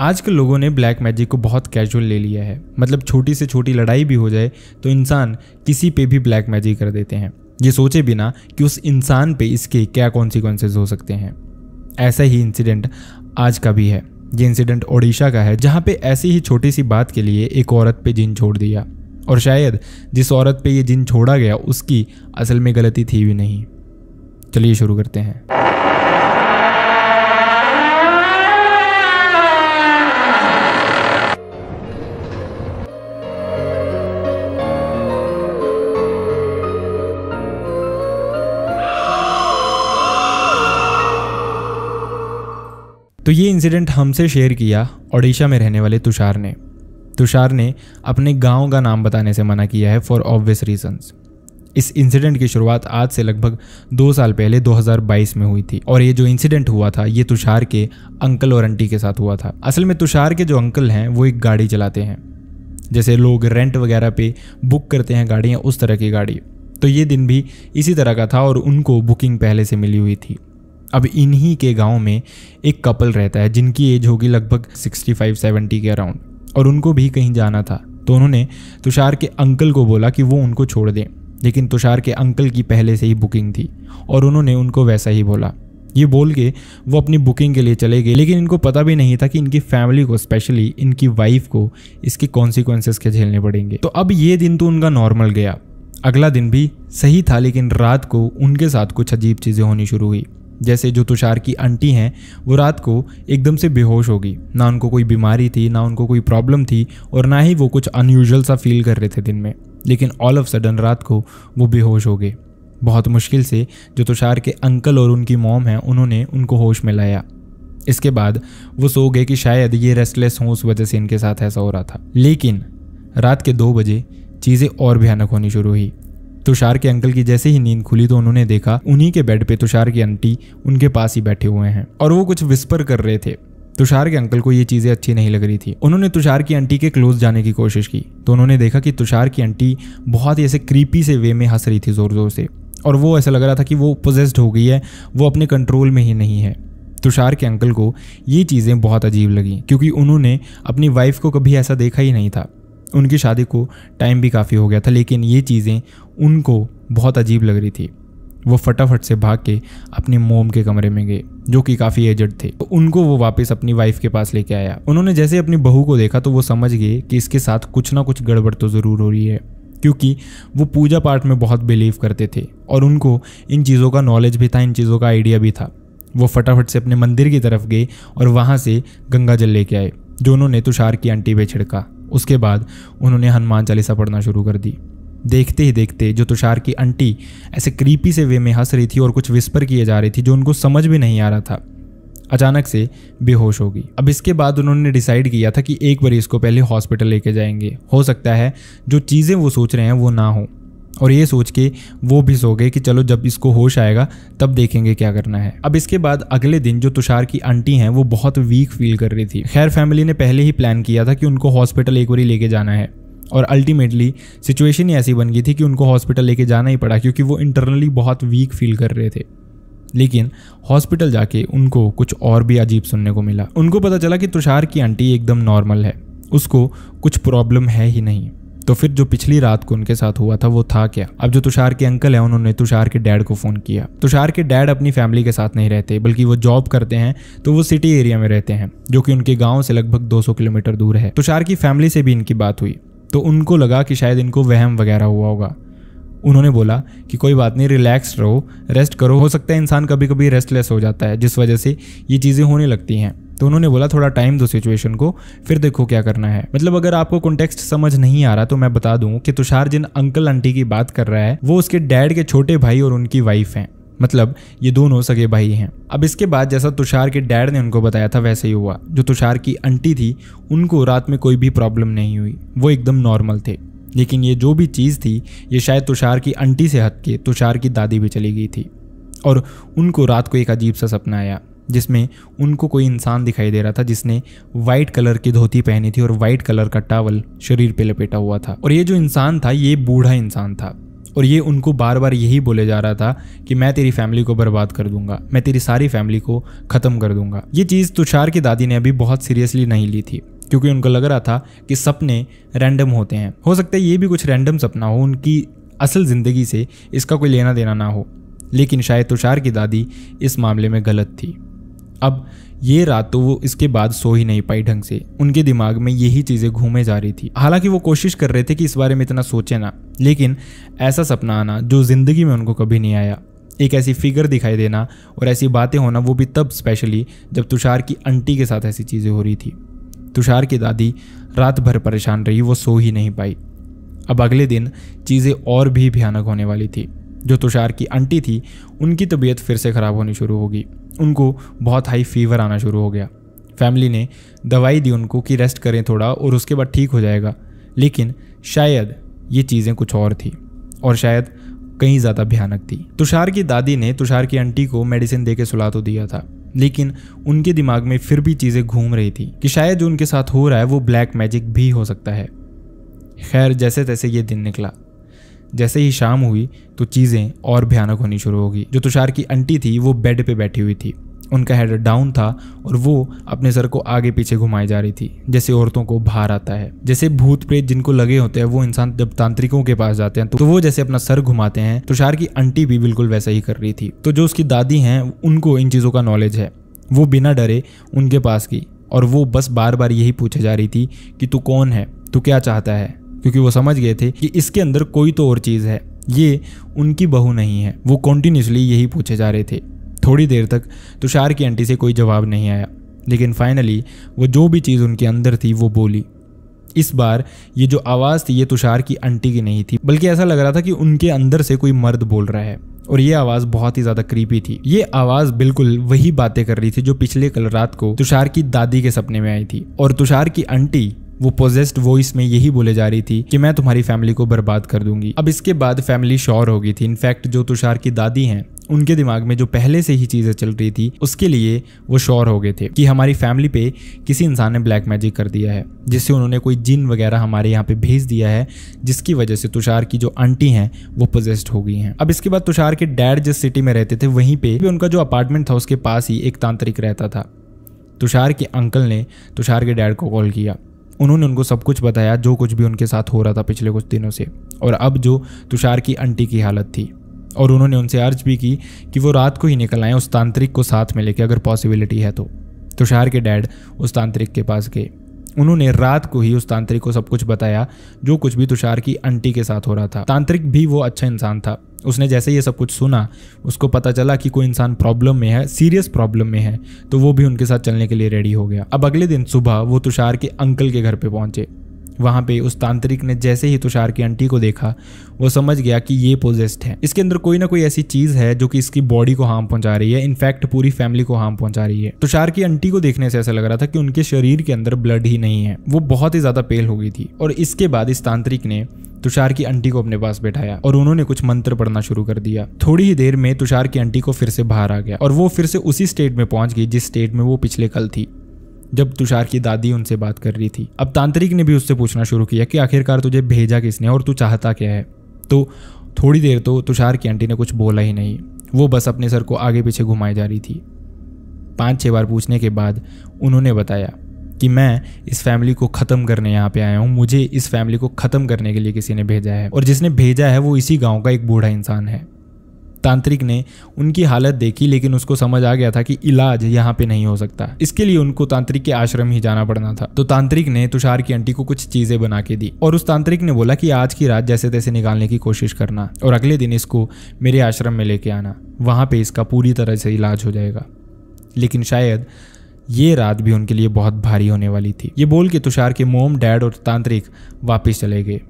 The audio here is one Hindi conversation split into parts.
आज के लोगों ने ब्लैक मैजिक को बहुत कैजुअल ले लिया है मतलब छोटी से छोटी लड़ाई भी हो जाए तो इंसान किसी पे भी ब्लैक मैजिक कर देते हैं ये सोचे बिना कि उस इंसान पे इसके क्या कॉन्सिक्वेंसेज हो सकते हैं ऐसा ही इंसिडेंट आज का भी है ये इंसिडेंट ओडिशा का है जहाँ पे ऐसी ही छोटी सी बात के लिए एक औरत पे जिन छोड़ दिया और शायद जिस औरत पे ये जिन छोड़ा गया उसकी असल में गलती थी भी नहीं चलिए शुरू करते हैं तो ये इंसिडेंट हमसे शेयर किया ओडिशा में रहने वाले तुषार ने तुषार ने अपने गांव का नाम बताने से मना किया है फॉर ऑब्वियस रीजंस इस इंसिडेंट की शुरुआत आज से लगभग दो साल पहले 2022 में हुई थी और ये जो इंसिडेंट हुआ था ये तुषार के अंकल और आंटी के साथ हुआ था असल में तुषार के जो अंकल हैं वो एक गाड़ी चलाते हैं जैसे लोग रेंट वगैरह पे बुक करते हैं गाड़ियाँ उस तरह की गाड़ी तो ये दिन भी इसी तरह का था और उनको बुकिंग पहले से मिली हुई थी अब इन्हीं के गांव में एक कपल रहता है जिनकी एज होगी लगभग 65-70 के अराउंड और उनको भी कहीं जाना था तो उन्होंने तुषार के अंकल को बोला कि वो उनको छोड़ दें लेकिन तुषार के अंकल की पहले से ही बुकिंग थी और उन्होंने उनको वैसा ही बोला ये बोल के वो अपनी बुकिंग के लिए चले गए लेकिन इनको पता भी नहीं था कि इनकी फैमिली को स्पेशली इनकी वाइफ को इसके कॉन्सिक्वेंसेस के झेलने पड़ेंगे तो अब ये दिन तो उनका नॉर्मल गया अगला दिन भी सही था लेकिन रात को उनके साथ कुछ अजीब चीज़ें होनी शुरू हुई जैसे जो तुषार की आंटी हैं वो रात को एकदम से बेहोश होगी ना उनको कोई बीमारी थी ना उनको कोई प्रॉब्लम थी और ना ही वो कुछ अनयूजल सा फील कर रहे थे दिन में लेकिन ऑल ऑफ सडन रात को वो बेहोश हो गए बहुत मुश्किल से जो तुषार के अंकल और उनकी मॉम हैं उन्होंने उनको होश में लाया इसके बाद वो सो गए कि शायद ये रेस्टलेस हों उस वजह से इनके साथ ऐसा हो रहा था लेकिन रात के दो बजे चीज़ें और भयानक होनी शुरू हुई तुषार के अंकल की जैसे ही नींद खुली तो उन्होंने देखा उन्हीं के बेड पे तुषार की आंटी उनके पास ही बैठे हुए हैं और वो कुछ विस्पर कर रहे थे तुषार के अंकल को ये चीज़ें अच्छी नहीं लग रही थी उन्होंने तुषार की आंटी के क्लोज जाने की कोशिश की तो उन्होंने देखा कि तुषार की आंटी बहुत ही ऐसे क्रीपी से वे में हंस रही थी ज़ोर ज़ोर से और वो ऐसा लग रहा था कि वो पोजेस्ड हो गई है वो अपने कंट्रोल में ही नहीं है तुषार के अंकल को ये चीज़ें बहुत अजीब लगी क्योंकि उन्होंने अपनी वाइफ को कभी ऐसा देखा ही नहीं था उनकी शादी को टाइम भी काफ़ी हो गया था लेकिन ये चीज़ें उनको बहुत अजीब लग रही थी वो फटाफट से भाग के अपने मोम के कमरे में गए जो कि काफ़ी एजड थे तो उनको वो वापस अपनी वाइफ के पास लेके आया उन्होंने जैसे अपनी बहू को देखा तो वो समझ गए कि इसके साथ कुछ ना कुछ गड़बड़ तो ज़रूर हो रही है क्योंकि वो पूजा पाठ में बहुत बिलीव करते थे और उनको इन चीज़ों का नॉलेज भी था इन चीज़ों का आइडिया भी था वो फटाफट से अपने मंदिर की तरफ गए और वहाँ से गंगा जल लेके आए जो उन्होंने तुषार की अंटी पे छिड़का उसके बाद उन्होंने हनुमान चालीसा पढ़ना शुरू कर दी देखते ही देखते जो तुषार की अंटी ऐसे क्रीपी से वे में हंस रही थी और कुछ विस्पर किए जा रही थी जो उनको समझ भी नहीं आ रहा था अचानक से बेहोश होगी अब इसके बाद उन्होंने डिसाइड किया था कि एक बार इसको पहले हॉस्पिटल लेके जाएंगे हो सकता है जो चीज़ें वो सोच रहे हैं वो ना हों और ये सोच के वो भी सो गए कि चलो जब इसको होश आएगा तब देखेंगे क्या करना है अब इसके बाद अगले दिन जो तुषार की आंटी हैं वो बहुत वीक फील कर रही थी खैर फैमिली ने पहले ही प्लान किया था कि उनको हॉस्पिटल एक बार लेके जाना है और अल्टीमेटली सिचुएशन ही ऐसी बन गई थी कि उनको हॉस्पिटल लेके जाना ही पड़ा क्योंकि वो इंटरनली बहुत वीक फील कर रहे थे लेकिन हॉस्पिटल जाके उनको कुछ और भी अजीब सुनने को मिला उनको पता चला कि तुषार की आंटी एकदम नॉर्मल है उसको कुछ प्रॉब्लम है ही नहीं तो फिर जो पिछली रात को उनके साथ हुआ था वो था क्या अब जो तुषार के अंकल है उन्होंने तुषार के डैड को फोन किया तुषार के डैड अपनी फैमिली के साथ नहीं रहते बल्कि वो जॉब करते हैं तो वो सिटी एरिया में रहते हैं जो कि उनके गाँव से लगभग 200 किलोमीटर दूर है तुषार की फैमिली से भी इनकी बात हुई तो उनको लगा कि शायद इनको वहम वगैरह हुआ होगा उन्होंने बोला कि कोई बात नहीं रिलैक्स रहो रेस्ट करो हो सकता है इंसान कभी कभी रेस्टलेस हो जाता है जिस वजह से ये चीज़ें होने लगती हैं तो उन्होंने बोला थोड़ा टाइम दो सिचुएशन को फिर देखो क्या करना है मतलब अगर आपको कॉन्टेक्स्ट समझ नहीं आ रहा तो मैं बता दूं कि तुषार जिन अंकल आंटी की बात कर रहा है वो उसके डैड के छोटे भाई और उनकी वाइफ हैं मतलब ये दोनों सगे भाई हैं अब इसके बाद जैसा तुषार के डैड ने उनको बताया था वैसे ही हुआ जो तुषार की आंटी थी उनको रात में कोई भी प्रॉब्लम नहीं हुई वो एकदम नॉर्मल थे लेकिन ये जो भी चीज़ थी ये शायद तुषार की आंटी से हट के तुषार की दादी भी चली गई थी और उनको रात को एक अजीब सा सपना आया जिसमें उनको कोई इंसान दिखाई दे रहा था जिसने वाइट कलर की धोती पहनी थी और वाइट कलर का टावल शरीर पे लपेटा हुआ था और ये जो इंसान था ये बूढ़ा इंसान था और ये उनको बार बार यही बोले जा रहा था कि मैं तेरी फैमिली को बर्बाद कर दूंगा मैं तेरी सारी फैमिली को ख़त्म कर दूंगा ये चीज़ तुषार की दादी ने अभी बहुत सीरियसली नहीं ली थी क्योंकि उनको लग रहा था कि सपने रैंडम होते हैं हो सकता है ये भी कुछ रैंडम सपना हो उनकी असल ज़िंदगी से इसका कोई लेना देना ना हो लेकिन शायद तुषार की दादी इस मामले में गलत थी अब ये रात तो वो इसके बाद सो ही नहीं पाई ढंग से उनके दिमाग में यही चीज़ें घूमे जा रही थी हालांकि वो कोशिश कर रहे थे कि इस बारे में इतना सोचे ना लेकिन ऐसा सपना आना जो ज़िंदगी में उनको कभी नहीं आया एक ऐसी फिगर दिखाई देना और ऐसी बातें होना वो भी तब स्पेशली जब तुषार की अंटी के साथ ऐसी चीज़ें हो रही थी तुषार की दादी रात भर परेशान रही वो सो ही नहीं पाई अब अगले दिन चीज़ें और भी भयानक होने वाली थी जो तुषार की आंटी थी उनकी तबीयत फिर से ख़राब होनी शुरू होगी उनको बहुत हाई फीवर आना शुरू हो गया फैमिली ने दवाई दी उनको कि रेस्ट करें थोड़ा और उसके बाद ठीक हो जाएगा लेकिन शायद ये चीज़ें कुछ और थी और शायद कहीं ज़्यादा भयानक थी तुषार की दादी ने तुषार की आंटी को मेडिसिन दे के सुला तो दिया था लेकिन उनके दिमाग में फिर भी चीज़ें घूम रही थी कि शायद जो उनके साथ हो रहा है वो ब्लैक मैजिक भी हो सकता है खैर जैसे तैसे ये दिन निकला जैसे ही शाम हुई तो चीज़ें और भयानक होनी शुरू होगी जो तुषार की अंटी थी वो बेड पे बैठी हुई थी उनका हेड डाउन था और वो अपने सर को आगे पीछे घुमाई जा रही थी जैसे औरतों को भार आता है जैसे भूत प्रेत जिनको लगे होते हैं वो इंसान जब तांत्रिकों के पास जाते हैं तो वो जैसे अपना सर घुमाते हैं तुषार की अंटी भी बिल्कुल वैसा ही कर रही थी तो जो उसकी दादी हैं उनको इन चीज़ों का नॉलेज है वो बिना डरे उनके पास की और वो बस बार बार यही पूछे जा रही थी कि तू कौन है तू क्या चाहता है क्योंकि वो समझ गए थे कि इसके अंदर कोई तो और चीज़ है ये उनकी बहू नहीं है वो कॉन्टीन्यूसली यही पूछे जा रहे थे थोड़ी देर तक तुषार की आंटी से कोई जवाब नहीं आया लेकिन फाइनली वो जो भी चीज़ उनके अंदर थी वो बोली इस बार ये जो आवाज़ थी ये तुषार की आंटी की नहीं थी बल्कि ऐसा लग रहा था कि उनके अंदर से कोई मर्द बोल रहा है और ये आवाज बहुत ही ज्यादा क्रीपी थी ये आवाज बिल्कुल वही बातें कर रही थी जो पिछले कल रात को तुषार की दादी के सपने में आई थी और तुषार की आंटी वो पोजेस्ड वॉइस में यही बोले जा रही थी कि मैं तुम्हारी फैमिली को बर्बाद कर दूंगी अब इसके बाद फैमिली श्योर हो गई थी इनफैक्ट जो तुषार की दादी हैं उनके दिमाग में जो पहले से ही चीज़ें चल रही थी उसके लिए वो श्योर हो गए थे कि हमारी फैमिली पे किसी इंसान ने ब्लैक मैजिक कर दिया है जिससे उन्होंने कोई जिन वगैरह हमारे यहाँ पे भेज दिया है जिसकी वजह से तुषार की जो आंटी हैं वो पोजेस्ड हो गई हैं अब इसके बाद तुषार के डैड जिस सिटी में रहते थे वहीं पर उनका जो अपार्टमेंट था उसके पास ही एक तांत्रिक रहता था तुषार के अंकल ने तुषार के डैड को कॉल किया उन्होंने उनको सब कुछ बताया जो कुछ भी उनके साथ हो रहा था पिछले कुछ दिनों से और अब जो तुषार की आंटी की हालत थी और उन्होंने उनसे अर्ज भी की कि वो रात को ही निकल आएँ उस तांत्रिक को साथ में लेके अगर पॉसिबिलिटी है तो तुषार तो के डैड उस तांत्रिक के पास गए उन्होंने रात को ही उस तांत्रिक को सब कुछ बताया जो कुछ भी तुषार की अंटी के साथ हो रहा था तांत्रिक भी वो अच्छा इंसान था उसने जैसे ये सब कुछ सुना उसको पता चला कि कोई इंसान प्रॉब्लम में है सीरियस प्रॉब्लम में है तो वो भी उनके साथ चलने के लिए रेडी हो गया अब अगले दिन सुबह वो तुषार के अंकल के घर पे पहुंचे वहाँ पे उस तांत्रिक ने जैसे ही तुषार की आंटी को देखा वो समझ गया कि ये पोजेस्ट है इसके अंदर कोई ना कोई ऐसी चीज है जो कि इसकी बॉडी को हार्म पहुंचा रही है इनफैक्ट पूरी फैमिली को हार्म पहुंचा रही है तुषार की अंटी को देखने से ऐसा लग रहा था कि उनके शरीर के अंदर ब्लड ही नहीं है वो बहुत ही ज्यादा पेल हो गई थी और इसके बाद इस तांत्रिक ने तुषार की अंटी को अपने पास बैठाया और उन्होंने कुछ मंत्र पढ़ना शुरू कर दिया थोड़ी ही देर में तुषार की आंटी को फिर से बाहर आ गया और वो फिर से उसी स्टेट में पहुंच गई जिस स्टेट में वो पिछले कल थी जब तुषार की दादी उनसे बात कर रही थी अब तांत्रिक ने भी उससे पूछना शुरू किया कि आखिरकार तुझे भेजा किसने और तू चाहता क्या है तो थोड़ी देर तो तुषार की आंटी ने कुछ बोला ही नहीं वो बस अपने सर को आगे पीछे घुमाई जा रही थी पाँच छः बार पूछने के बाद उन्होंने बताया कि मैं इस फैमिली को ख़त्म करने यहाँ पे आया हूँ मुझे इस फैमिली को ख़त्म करने के लिए किसी ने भेजा है और जिसने भेजा है वो इसी गांव का एक बूढ़ा इंसान है तांत्रिक ने उनकी हालत देखी लेकिन उसको समझ आ गया था कि इलाज यहाँ पे नहीं हो सकता इसके लिए उनको तांत्रिक के आश्रम ही जाना पड़ना था तो तांत्रिक ने तुषार की आंटी को कुछ चीजें बना के दी और उस तांत्रिक ने बोला कि आज की रात जैसे तैसे निकालने की कोशिश करना और अगले दिन इसको मेरे आश्रम में लेके आना वहाँ पर इसका पूरी तरह से इलाज हो जाएगा लेकिन शायद ये रात भी उनके लिए बहुत भारी होने वाली थी ये बोल के तुषार के मोम डैड और तांत्रिक वापस चले गए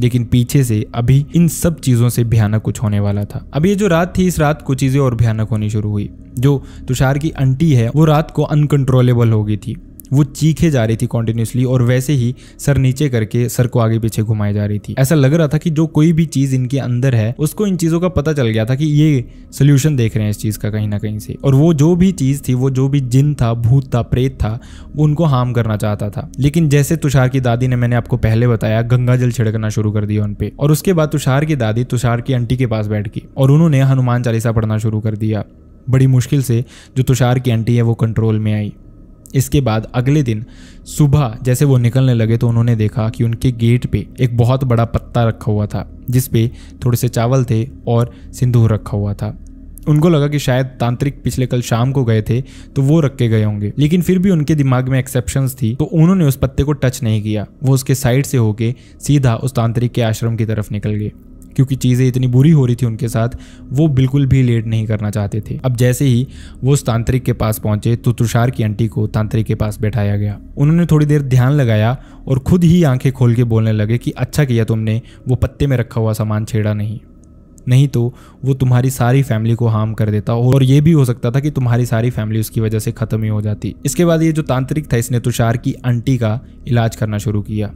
लेकिन पीछे से अभी इन सब चीज़ों से भयानक कुछ होने वाला था अब ये जो रात थी इस रात कुछ चीज़ें और भयानक होनी शुरू हुई जो तुषार की अंटी है वो रात को अनकंट्रोलेबल हो गई थी वो चीखे जा रही थी कॉन्टिन्यूसली और वैसे ही सर नीचे करके सर को आगे पीछे घुमाई जा रही थी ऐसा लग रहा था कि जो कोई भी चीज़ इनके अंदर है उसको इन चीज़ों का पता चल गया था कि ये सोल्यूशन देख रहे हैं इस चीज़ का कहीं ना कहीं से और वो जो भी चीज़ थी वो जो भी जिन था भूत था प्रेत था वो उनको हार्म करना चाहता था लेकिन जैसे तुषार की दादी ने मैंने आपको पहले बताया गंगा जल छिड़कना शुरू कर दिया उनपे और उसके बाद तुषार की दादी तुषार की आंटी के पास बैठ गई और उन्होंने हनुमान चालीसा पढ़ना शुरू कर दिया बड़ी मुश्किल से जो तुषार की आंटी है वो कंट्रोल में आई इसके बाद अगले दिन सुबह जैसे वो निकलने लगे तो उन्होंने देखा कि उनके गेट पे एक बहुत बड़ा पत्ता रखा हुआ था जिस पे थोड़े से चावल थे और सिंदूर रखा हुआ था उनको लगा कि शायद तांत्रिक पिछले कल शाम को गए थे तो वो रख के गए होंगे लेकिन फिर भी उनके दिमाग में एक्सेप्शन थी तो उन्होंने उस पत्ते को टच नहीं किया वो उसके साइड से होके सीधा उस तांत्रिक के आश्रम की तरफ निकल गए क्योंकि चीज़ें इतनी बुरी हो रही थी उनके साथ वो बिल्कुल भी लेट नहीं करना चाहते थे अब जैसे ही वो उस तांत्रिक के पास पहुंचे तो तुषार की आंटी को तांत्रिक के पास बैठाया गया उन्होंने थोड़ी देर ध्यान लगाया और खुद ही आंखें खोल के बोलने लगे कि अच्छा किया तुमने वो पत्ते में रखा हुआ सामान छेड़ा नहीं नहीं तो वो तुम्हारी सारी फैमिली को हार्म कर देता और ये भी हो सकता था कि तुम्हारी सारी फैमिली उसकी वजह से ख़त्म ही हो जाती इसके बाद ये जो तांत्रिक था इसने तुषार की आंटी का इलाज करना शुरू किया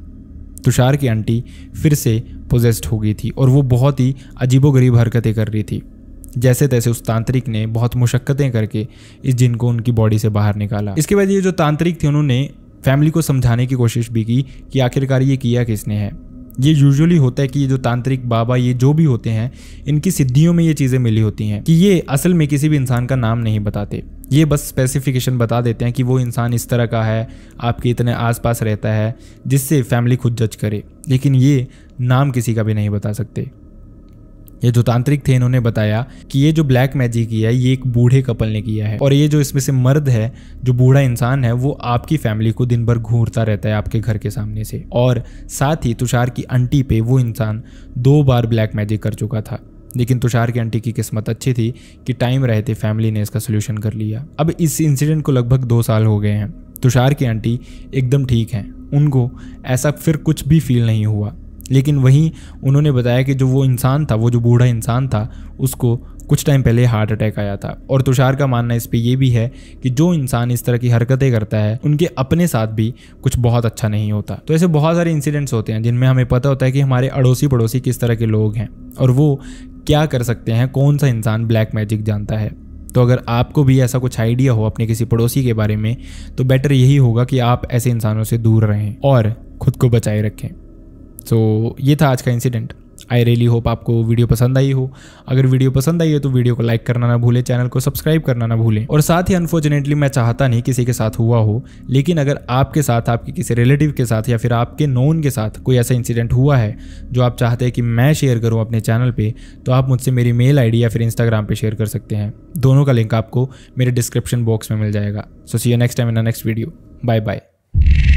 तुषार की आंटी फिर से पोजेस्ड हो गई थी और वो बहुत ही अजीबो गरीब हरकतें कर रही थी जैसे तैसे उस तांत्रिक ने बहुत मुशक्क़तें करके इस जिन को उनकी बॉडी से बाहर निकाला इसके बाद ये जो तांत्रिक थे उन्होंने फैमिली को समझाने की कोशिश भी की कि आखिरकार ये किया किसने है ये यूजुअली होता है कि ये जो तांत्रिक बाबा ये जो भी होते हैं इनकी सिद्धियों में ये चीज़ें मिली होती हैं कि ये असल में किसी भी इंसान का नाम नहीं बताते ये बस स्पेसिफिकेशन बता देते हैं कि वो इंसान इस तरह का है आपके इतने आसपास रहता है जिससे फैमिली खुद जज करे लेकिन ये नाम किसी का भी नहीं बता सकते ये जो तांत्रिक थे इन्होंने बताया कि ये जो ब्लैक मैजिक किया है ये एक बूढ़े कपल ने किया है और ये जो इसमें से मर्द है जो बूढ़ा इंसान है वो आपकी फैमिली को दिन भर घूरता रहता है आपके घर के सामने से और साथ ही तुषार की अंटी पे वो इंसान दो बार ब्लैक मैजिक कर चुका था लेकिन तुषार की आंटी की किस्मत अच्छी थी कि टाइम रहते फैमिली ने इसका सोल्यूशन कर लिया अब इस इंसिडेंट को लगभग दो साल हो गए हैं तुषार की आंटी एकदम ठीक हैं उनको ऐसा फिर कुछ भी फील नहीं हुआ लेकिन वहीं उन्होंने बताया कि जो वो इंसान था वो जो बूढ़ा इंसान था उसको कुछ टाइम पहले हार्ट अटैक आया था और तुषार का मानना इस पर यह भी है कि जो इंसान इस तरह की हरकतें करता है उनके अपने साथ भी कुछ बहुत अच्छा नहीं होता तो ऐसे बहुत सारे इंसिडेंट्स होते हैं जिनमें हमें पता होता है कि हमारे अड़ोसी पड़ोसी किस तरह के लोग हैं और वो क्या कर सकते हैं कौन सा इंसान ब्लैक मैजिक जानता है तो अगर आपको भी ऐसा कुछ आइडिया हो अपने किसी पड़ोसी के बारे में तो बेटर यही होगा कि आप ऐसे इंसानों से दूर रहें और खुद को बचाए रखें सो so, ये था आज का इंसिडेंट आई रियली होप आपको वीडियो पसंद आई हो अगर वीडियो पसंद आई हो तो वीडियो को लाइक करना ना भूलें चैनल को सब्सक्राइब करना ना भूलें और साथ ही अनफॉर्चुनेटली मैं चाहता नहीं किसी के साथ हुआ हो लेकिन अगर आपके साथ आपके किसी रिलेटिव के साथ या फिर आपके नोन के साथ कोई ऐसा इंसिडेंट हुआ है जो आप चाहते हैं कि मैं शेयर करूँ अपने चैनल पर तो आप मुझसे मेरी मेल आई या फिर इंस्टाग्राम पर शेयर कर सकते हैं दोनों का लिंक आपको मेरे डिस्क्रिप्शन बॉक्स में मिल जाएगा so see you next time in next video bye bye